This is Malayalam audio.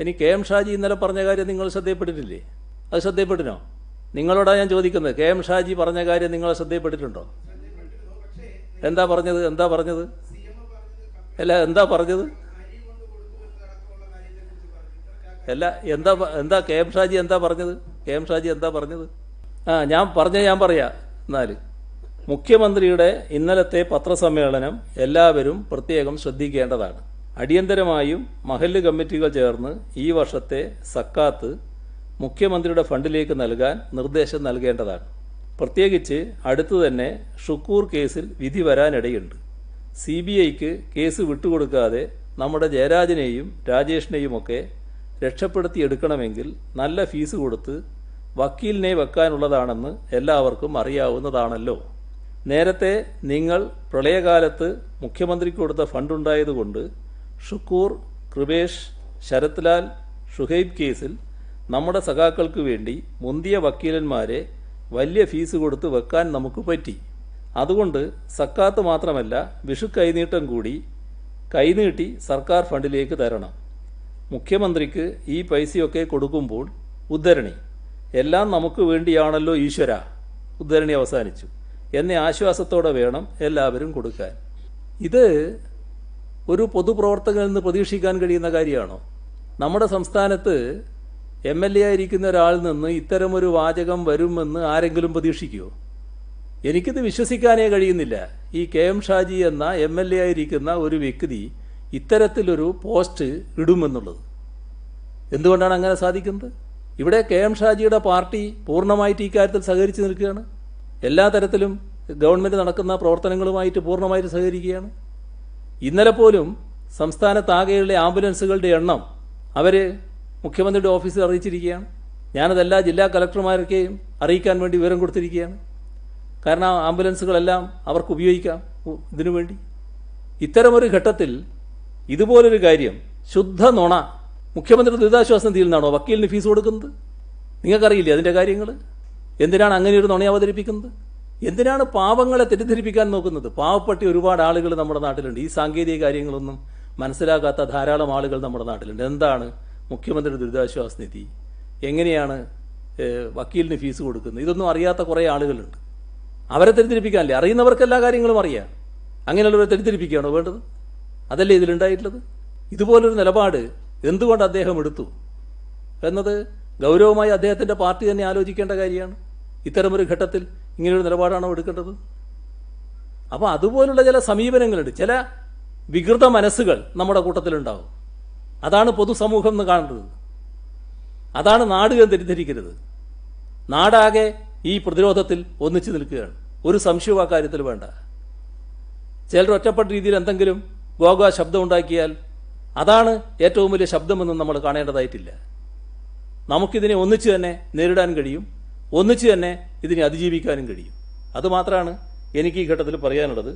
ഇനി കെ എം ഷാജി ഇന്നലെ പറഞ്ഞ കാര്യം നിങ്ങൾ ശ്രദ്ധയപ്പെട്ടിട്ടില്ലേ അത് ശ്രദ്ധയപ്പെട്ടിനോ നിങ്ങളോടാണ് ഞാൻ ചോദിക്കുന്നത് കെ എം ഷാജി പറഞ്ഞ കാര്യം നിങ്ങൾ ശ്രദ്ധയപ്പെട്ടിട്ടുണ്ടോ എന്താ പറഞ്ഞത് എന്താ പറഞ്ഞത് അല്ല എന്താ പറഞ്ഞത് അല്ല എന്താ എന്താ കെ എം ഷാജി എന്താ പറഞ്ഞത് കെ എം ഷാജി എന്താ പറഞ്ഞത് ആ ഞാൻ പറഞ്ഞ ഞാൻ പറയാ എന്നാല് മുഖ്യമന്ത്രിയുടെ ഇന്നലത്തെ പത്രസമ്മേളനം എല്ലാവരും പ്രത്യേകം ശ്രദ്ധിക്കേണ്ടതാണ് അടിയന്തരമായും മഹല്ല് കമ്മിറ്റികൾ ചേർന്ന് ഈ വർഷത്തെ സക്കാത്ത് മുഖ്യമന്ത്രിയുടെ ഫണ്ടിലേക്ക് നൽകാൻ നിർദ്ദേശം നൽകേണ്ടതാണ് പ്രത്യേകിച്ച് അടുത്തു തന്നെ ഷുക്കൂർ കേസിൽ വിധി വരാനിടയുണ്ട് സി ബി ഐക്ക് കേസ് വിട്ടുകൊടുക്കാതെ നമ്മുടെ ജയരാജനെയും രാജേഷിനെയുമൊക്കെ രക്ഷപ്പെടുത്തിയെടുക്കണമെങ്കിൽ നല്ല ഫീസ് കൊടുത്ത് വക്കീലിനെ വെക്കാനുള്ളതാണെന്ന് എല്ലാവർക്കും അറിയാവുന്നതാണല്ലോ നേരത്തെ നിങ്ങൾ പ്രളയകാലത്ത് മുഖ്യമന്ത്രിക്ക് കൊടുത്ത ഫണ്ടുണ്ടായതുകൊണ്ട് ഷുക്കൂർ കൃപേഷ് ശരത്ലാൽ ഷുഹൈബ് കേസിൽ നമ്മുടെ സഖാക്കൾക്ക് വേണ്ടി മുന്തിയ വക്കീലന്മാരെ വലിയ ഫീസ് കൊടുത്ത് വെക്കാൻ നമുക്ക് പറ്റി അതുകൊണ്ട് സക്കാത്ത് മാത്രമല്ല വിഷു കൈനീട്ടം കൂടി കൈനീട്ടി സർക്കാർ ഫണ്ടിലേക്ക് തരണം മുഖ്യമന്ത്രിക്ക് ഈ പൈസയൊക്കെ കൊടുക്കുമ്പോൾ ഉദ്ധരണി എല്ലാം നമുക്ക് വേണ്ടിയാണല്ലോ ഈശ്വര ഉദ്ധരണി അവസാനിച്ചു എന്നെ ആശ്വാസത്തോടെ വേണം എല്ലാവരും കൊടുക്കാൻ ഇത് ഒരു പൊതുപ്രവർത്തകനിൽ നിന്ന് പ്രതീക്ഷിക്കാൻ കഴിയുന്ന കാര്യമാണോ നമ്മുടെ സംസ്ഥാനത്ത് എം എൽ എ ആയിരിക്കുന്ന ഒരാളിൽ നിന്ന് ഇത്തരമൊരു വാചകം വരുമെന്ന് ആരെങ്കിലും പ്രതീക്ഷിക്കുമോ എനിക്കിത് വിശ്വസിക്കാനേ കഴിയുന്നില്ല ഈ കെ എം ഷാജി എന്ന എം എൽ എ ആയിരിക്കുന്ന ഒരു വ്യക്തി ഇത്തരത്തിലൊരു പോസ്റ്റ് ഇടുമെന്നുള്ളത് എന്തുകൊണ്ടാണ് അങ്ങനെ സാധിക്കുന്നത് ഇവിടെ കെ എം ഷാജിയുടെ പാർട്ടി പൂർണ്ണമായിട്ട് ഈ കാര്യത്തിൽ സഹകരിച്ചു നിൽക്കുകയാണ് എല്ലാ തരത്തിലും ഗവൺമെൻറ് നടക്കുന്ന പ്രവർത്തനങ്ങളുമായിട്ട് പൂർണ്ണമായിട്ട് സഹകരിക്കുകയാണ് ഇന്നലെ പോലും സംസ്ഥാനത്താകെയുള്ള ആംബുലൻസുകളുടെ എണ്ണം അവർ മുഖ്യമന്ത്രിയുടെ ഓഫീസിൽ അറിയിച്ചിരിക്കുകയാണ് ഞാനതെല്ലാ ജില്ലാ കലക്ടർമാരൊക്കെയും അറിയിക്കാൻ വേണ്ടി വിവരം കൊടുത്തിരിക്കുകയാണ് കാരണം ആംബുലൻസുകളെല്ലാം അവർക്ക് ഉപയോഗിക്കാം ഇതിനു വേണ്ടി ഇത്തരമൊരു ഘട്ടത്തിൽ ഇതുപോലൊരു കാര്യം ശുദ്ധ നുണ മുഖ്യമന്ത്രി നിധിയിൽ നിന്നാണോ വക്കീലിന് ഫീസ് കൊടുക്കുന്നത് നിങ്ങൾക്കറിയില്ലേ അതിൻ്റെ കാര്യങ്ങൾ എന്തിനാണ് അങ്ങനെ ഒരു നുണ അവതരിപ്പിക്കുന്നത് എന്തിനാണ് പാവങ്ങളെ തെറ്റിദ്ധരിപ്പിക്കാൻ നോക്കുന്നത് പാവപ്പെട്ടി ഒരുപാട് ആളുകൾ നമ്മുടെ നാട്ടിലുണ്ട് ഈ സാങ്കേതിക കാര്യങ്ങളൊന്നും മനസ്സിലാക്കാത്ത ധാരാളം ആളുകൾ നമ്മുടെ നാട്ടിലുണ്ട് എന്താണ് മുഖ്യമന്ത്രിയുടെ ദുരിതാശ്വാസ നിധി എങ്ങനെയാണ് വക്കീലിന് ഫീസ് കൊടുക്കുന്നത് ഇതൊന്നും അറിയാത്ത കുറേ ആളുകളുണ്ട് അവരെ തെറ്റിദ്ധരിപ്പിക്കാനല്ലേ അറിയുന്നവർക്ക് എല്ലാ കാര്യങ്ങളും അറിയാം അങ്ങനെയുള്ളവരെ തെറ്റിദ്ധരിപ്പിക്കുകയാണോ വേണ്ടത് അതല്ലേ ഇതിലുണ്ടായിട്ടുള്ളത് ഇതുപോലൊരു നിലപാട് എന്തുകൊണ്ട് അദ്ദേഹം എടുത്തു എന്നത് ഗൗരവമായി അദ്ദേഹത്തിൻ്റെ പാർട്ടി തന്നെ ആലോചിക്കേണ്ട കാര്യമാണ് ഇത്തരമൊരു ഘട്ടത്തിൽ ഇങ്ങനെയൊരു നിലപാടാണോ എടുക്കേണ്ടത് അപ്പോൾ അതുപോലുള്ള ചില സമീപനങ്ങളുണ്ട് ചില വികൃത മനസ്സുകൾ നമ്മുടെ കൂട്ടത്തിലുണ്ടാവും അതാണ് പൊതുസമൂഹം എന്ന് കാണേണ്ടത് അതാണ് നാട് എന്ന് തെറ്റിദ്ധരിക്കരുത് നാടാകെ ഈ പ്രതിരോധത്തിൽ ഒന്നിച്ചു നിൽക്കുകയാണ് ഒരു സംശയവും ആ കാര്യത്തിൽ വേണ്ട ചിലർ ഒറ്റപ്പെട്ട രീതിയിൽ എന്തെങ്കിലും ഗോഗ ശബ്ദം ഉണ്ടാക്കിയാൽ അതാണ് ഏറ്റവും വലിയ ശബ്ദമെന്ന് നമ്മൾ കാണേണ്ടതായിട്ടില്ല നമുക്കിതിനെ ഒന്നിച്ചു തന്നെ നേരിടാൻ കഴിയും ഒന്നിച്ചു തന്നെ ഇതിനെ അതിജീവിക്കാനും കഴിയും അതുമാത്രമാണ് എനിക്ക് ഈ ഘട്ടത്തിൽ പറയാനുള്ളത്